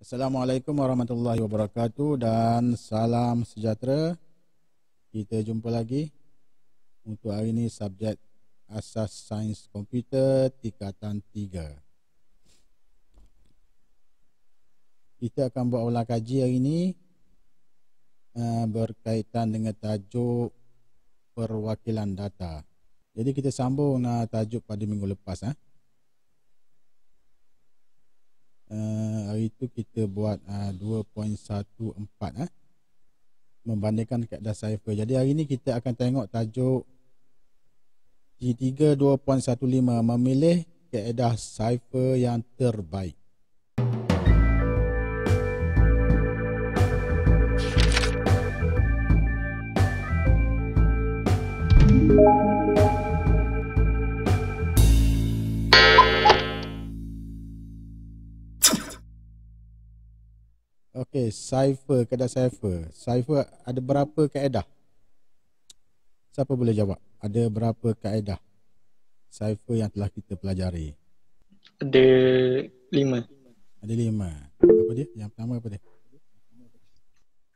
Assalamualaikum warahmatullahi wabarakatuh dan salam sejahtera. Kita jumpa lagi untuk hari ini subjek asas sains komputer tingkatan 3. Kita akan buat ulang kaji hari ini eh, berkaitan dengan tajuk perwakilan data. Jadi kita sambung tajuk pada minggu lepas. Ha? uh, hari tu kita buat uh, eh, 2.14 eh, membandingkan keadaan cipher jadi hari ni kita akan tengok tajuk G3 2.15 memilih keadaan cipher yang terbaik Okay, cipher, kadar cipher. Cipher ada berapa kaedah? Siapa boleh jawab? Ada berapa kaedah cipher yang telah kita pelajari? Ada lima. Ada lima. Apa dia? Yang pertama apa dia?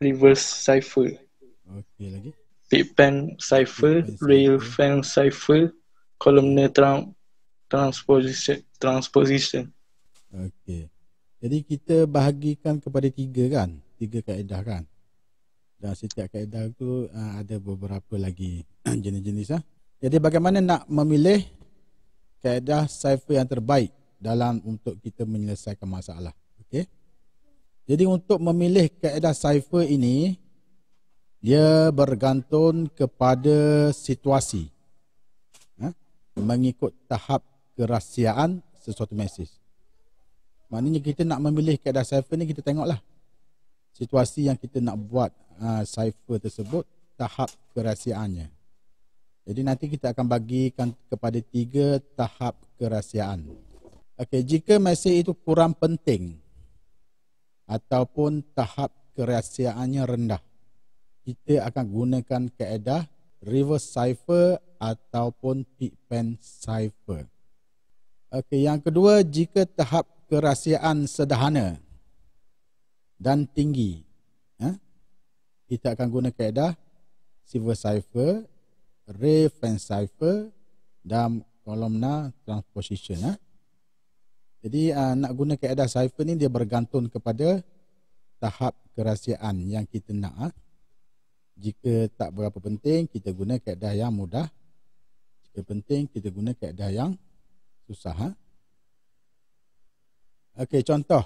Reverse cipher. Okay, lagi? Big pen cipher, rail fan cipher, columnar transposition. transposition. Okay. Jadi kita bahagikan kepada tiga kan, tiga kaedah kan. Dan setiap kaedah tu uh, ada beberapa lagi jenis-jenis lah. Jadi bagaimana nak memilih kaedah cipher yang terbaik dalam untuk kita menyelesaikan masalah. Okay. Jadi untuk memilih kaedah cipher ini, ia bergantung kepada situasi. Ha? Mengikut tahap kerahsiaan sesuatu mesej. Maknanya kita nak memilih keadaan cipher ni kita tengoklah situasi yang kita nak buat ha, uh, cipher tersebut tahap kerahsiaannya. Jadi nanti kita akan bagikan kepada tiga tahap kerahsiaan. Okey, jika mesej itu kurang penting ataupun tahap kerahsiaannya rendah, kita akan gunakan keadaan reverse cipher ataupun pigpen cipher. Okey, yang kedua, jika tahap kerahsiaan sederhana dan tinggi. Eh? Kita akan guna kaedah silver cipher, ray cipher dan kolomna transposition. Eh? Jadi uh, nak guna kaedah cipher ni dia bergantung kepada tahap kerahsiaan yang kita nak. Eh? Jika tak berapa penting, kita guna kaedah yang mudah. Jika penting, kita guna kaedah yang susah. Eh? Okey, contoh.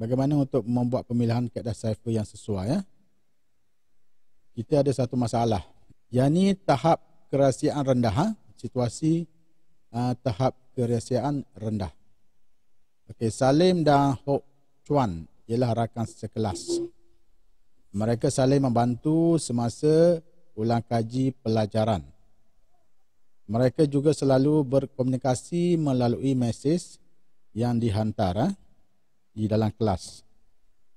Bagaimana untuk membuat pemilihan kaedah cipher yang sesuai. Ya? Kita ada satu masalah. Yang ini tahap kerahsiaan rendah. Ha? Situasi uh, tahap kerahsiaan rendah. Okey, Salim dan Ho Chuan ialah rakan sekelas. Mereka saling membantu semasa ulang kaji pelajaran mereka juga selalu berkomunikasi melalui mesej yang dihantar eh, di dalam kelas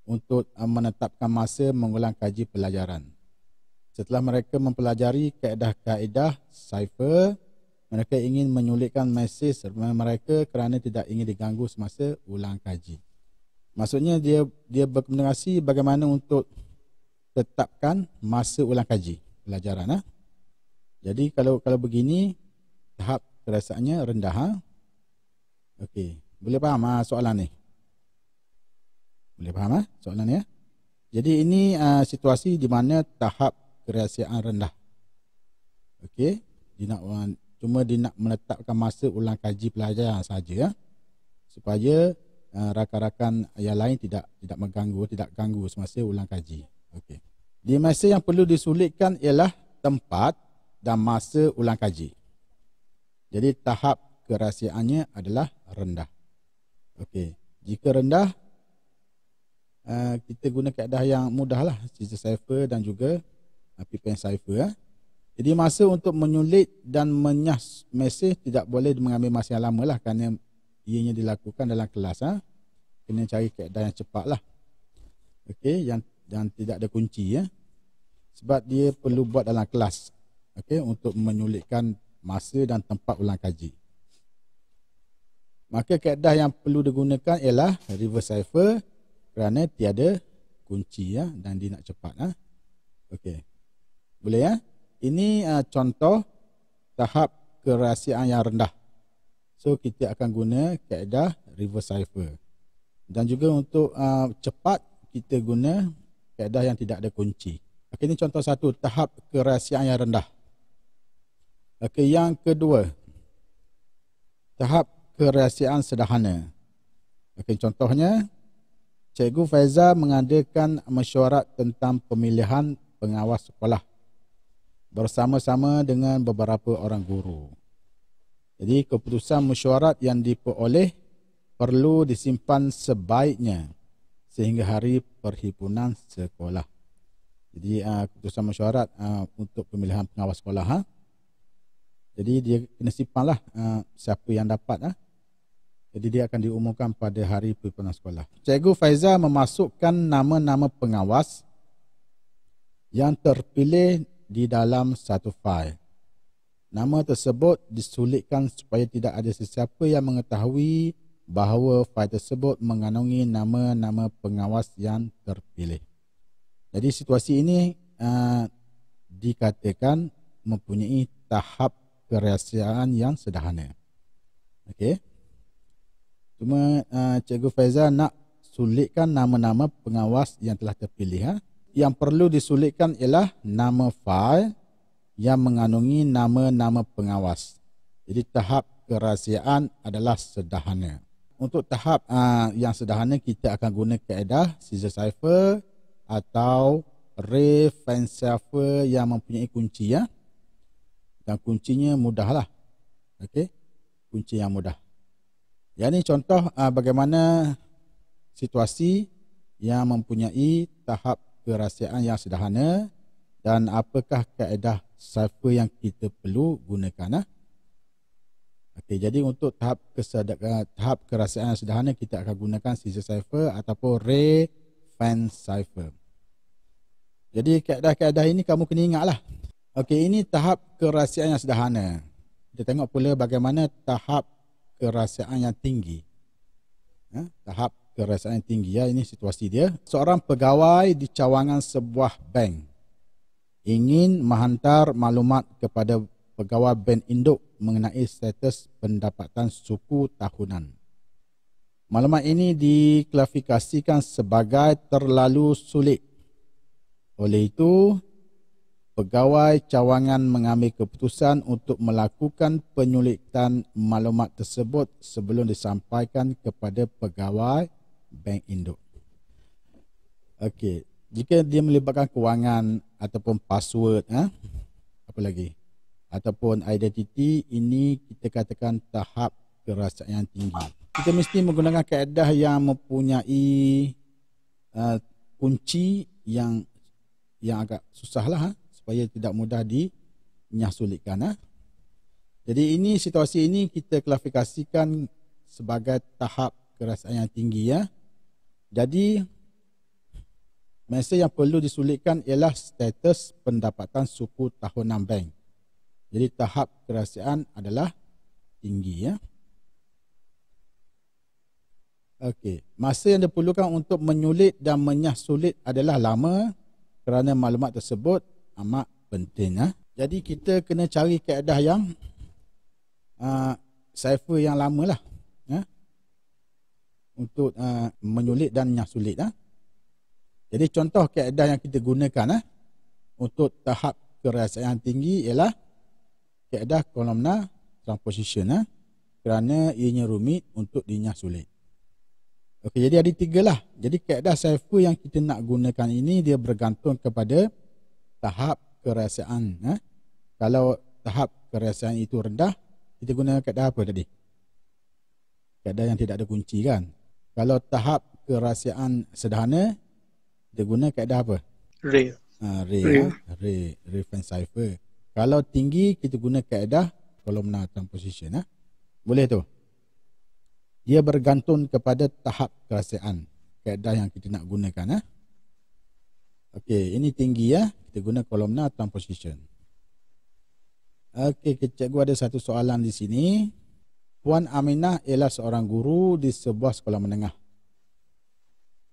untuk eh, menetapkan masa mengulang kaji pelajaran. Setelah mereka mempelajari kaedah-kaedah cipher, mereka ingin menyulitkan mesej mereka kerana tidak ingin diganggu semasa ulang kaji. Maksudnya dia dia berkomunikasi bagaimana untuk tetapkan masa ulang kaji pelajaran. Eh. Jadi kalau kalau begini tahap kerasaannya rendah ha? Okey, boleh faham ha, soalan ni? Boleh faham ah ha, soalan ni ya? Jadi ini uh, situasi di mana tahap kerasaan rendah. Okey, dia nak cuma dia nak meletakkan masa ulang kaji pelajar saja ya. Supaya uh, rakan-rakan yang lain tidak tidak mengganggu, tidak ganggu semasa ulang kaji. Okey. Di masa yang perlu disulitkan ialah tempat dan masa ulang kaji. Jadi tahap kerahsiaannya adalah rendah. Okey, jika rendah uh, kita guna kaedah yang mudahlah, cipher cipher dan juga eh, pipen cipher ya. Jadi masa untuk menyulit dan menyas mesej tidak boleh mengambil masa yang lamalah kerana ianya dilakukan dalam kelas ah. Kena cari kaedah yang cepatlah. Okey, yang yang tidak ada kunci ya. Sebab dia perlu buat dalam kelas okay, untuk menyulitkan masa dan tempat ulang kaji. Maka keadaan yang perlu digunakan ialah reverse cipher kerana tiada kunci ya dan dia nak cepat. Ya. Okay. Boleh ya? Ini uh, contoh tahap kerahsiaan yang rendah. So kita akan guna keadaan reverse cipher. Dan juga untuk uh, cepat kita guna keadaan yang tidak ada kunci. Okay, ini contoh satu tahap kerahsiaan yang rendah. Okay, yang kedua, tahap kerahsiaan sederhana. Okay, contohnya, Cikgu Faiza mengadakan mesyuarat tentang pemilihan pengawas sekolah bersama-sama dengan beberapa orang guru. Jadi keputusan mesyuarat yang diperoleh perlu disimpan sebaiknya sehingga hari perhimpunan sekolah. Jadi ah, keputusan mesyuarat ah, untuk pemilihan pengawas sekolah. Ha? Jadi dia kena simpanlah uh, eh, siapa yang dapat. Uh. Jadi dia akan diumumkan pada hari pelaksanaan sekolah. Cikgu Faiza memasukkan nama-nama pengawas yang terpilih di dalam satu fail. Nama tersebut disulitkan supaya tidak ada sesiapa yang mengetahui bahawa fail tersebut mengandungi nama-nama pengawas yang terpilih. Jadi situasi ini uh, dikatakan mempunyai tahap kerahsiaan yang sederhana. Okey. Cuma uh, Cikgu Faizal nak sulitkan nama-nama pengawas yang telah terpilih. Ha? Yang perlu disulitkan ialah nama fail yang mengandungi nama-nama pengawas. Jadi tahap kerahsiaan adalah sederhana. Untuk tahap uh, yang sederhana kita akan guna keedah Caesar cipher atau Ray Fancifer yang mempunyai kunci ya dan kuncinya mudahlah. Okey. Kunci yang mudah. Ya ni contoh aa, ah, bagaimana situasi yang mempunyai tahap kerahsiaan yang sederhana dan apakah kaedah cipher yang kita perlu gunakan. Ah. Okey, jadi untuk tahap kesedekan ah, tahap kerahsiaan yang sederhana kita akan gunakan scissor cipher ataupun ray fan cipher. Jadi kaedah-kaedah ini kamu kena ingatlah. Okey, ini tahap kerahsiaan yang sederhana. Kita tengok pula bagaimana tahap kerahsiaan yang tinggi. Ya, tahap kerahsiaan yang tinggi. Ya, ini situasi dia. Seorang pegawai di cawangan sebuah bank ingin menghantar maklumat kepada pegawai bank induk mengenai status pendapatan suku tahunan. Maklumat ini diklasifikasikan sebagai terlalu sulit. Oleh itu, pegawai cawangan mengambil keputusan untuk melakukan penyulitan maklumat tersebut sebelum disampaikan kepada pegawai bank induk. Okey, jika dia melibatkan kewangan ataupun password, eh, apa lagi? Ataupun identiti, ini kita katakan tahap yang tinggi. Kita mesti menggunakan kaedah yang mempunyai uh, kunci yang yang agak susahlah. Eh? supaya tidak mudah dinyah sulitkan. Eh? Jadi ini situasi ini kita klarifikasikan sebagai tahap kerasaan yang tinggi. Eh? Jadi mesej yang perlu disulitkan ialah status pendapatan suku tahunan bank. Jadi tahap kerasaan adalah tinggi. ya. Okey, masa yang diperlukan untuk menyulit dan menyah sulit adalah lama kerana maklumat tersebut amat penting eh? Jadi kita kena cari keadaan yang uh, ha, Cypher yang lama lah eh? Untuk uh, menyulit dan nyah sulit eh? Jadi contoh keadaan yang kita gunakan eh? Untuk tahap kerasaian tinggi ialah Keadaan kolomna transposition eh? Kerana ianya rumit untuk dinyah sulit Okey, jadi ada tiga lah. Jadi keadaan cipher yang kita nak gunakan ini dia bergantung kepada tahap kerasaan eh? kalau tahap kerasaan itu rendah kita guna kaedah apa tadi kaedah yang tidak ada kunci kan kalau tahap kerasaan sederhana kita guna kaedah apa re ha, re re re fan cipher kalau tinggi kita guna kaedah columnar transposition eh? boleh tu Dia bergantung kepada tahap kerasaan kaedah yang kita nak gunakan eh? Okey, ini tinggi ya. Kita guna columnar transposition. Okey, kecik gua ada satu soalan di sini. Puan Aminah ialah seorang guru di sebuah sekolah menengah.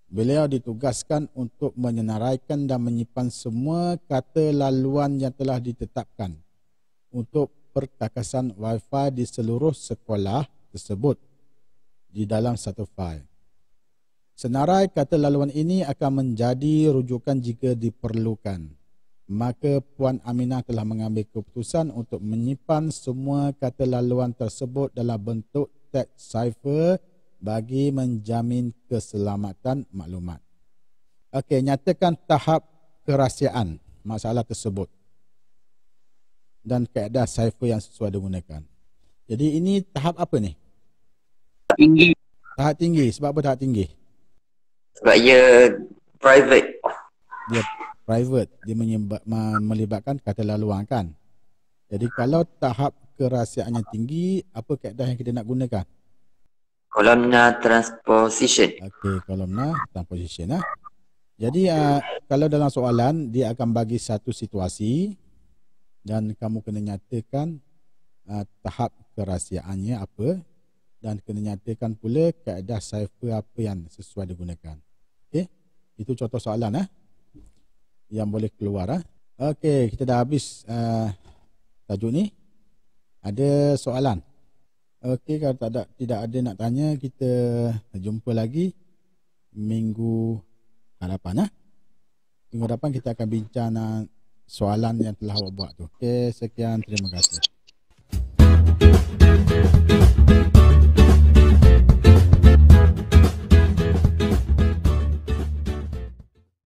Beliau ditugaskan untuk menyenaraikan dan menyimpan semua kata laluan yang telah ditetapkan untuk perkakasan WiFi di seluruh sekolah tersebut di dalam satu fail. Senarai kata laluan ini akan menjadi rujukan jika diperlukan. Maka Puan Aminah telah mengambil keputusan untuk menyimpan semua kata laluan tersebut dalam bentuk teks cipher bagi menjamin keselamatan maklumat. Okey, nyatakan tahap kerahsiaan masalah tersebut dan kaedah cipher yang sesuai digunakan. Jadi ini tahap apa ni? Tinggi. Tahap tinggi. Sebab apa tahap tinggi? Sebab ia private. Dia private. Dia menyebab, melibatkan kata laluan kan. Jadi kalau tahap kerahsiaannya tinggi, apa keadaan yang kita nak gunakan? Kolomna transposition. Okey, kolomna transposition. Eh? Jadi uh, kalau dalam soalan, dia akan bagi satu situasi dan kamu kena nyatakan uh, tahap kerahsiaannya apa dan kena nyatakan pula keadaan cipher apa yang sesuai digunakan. Itu contoh soalan eh yang boleh keluar eh. Okey, kita dah habis uh, tajuk ni. Ada soalan. Okey, kalau tak ada tidak ada nak tanya, kita jumpa lagi minggu hadapan eh. Minggu harapan kita akan bincang uh, soalan yang telah awak buat tu. Okey, sekian terima kasih. Thank you.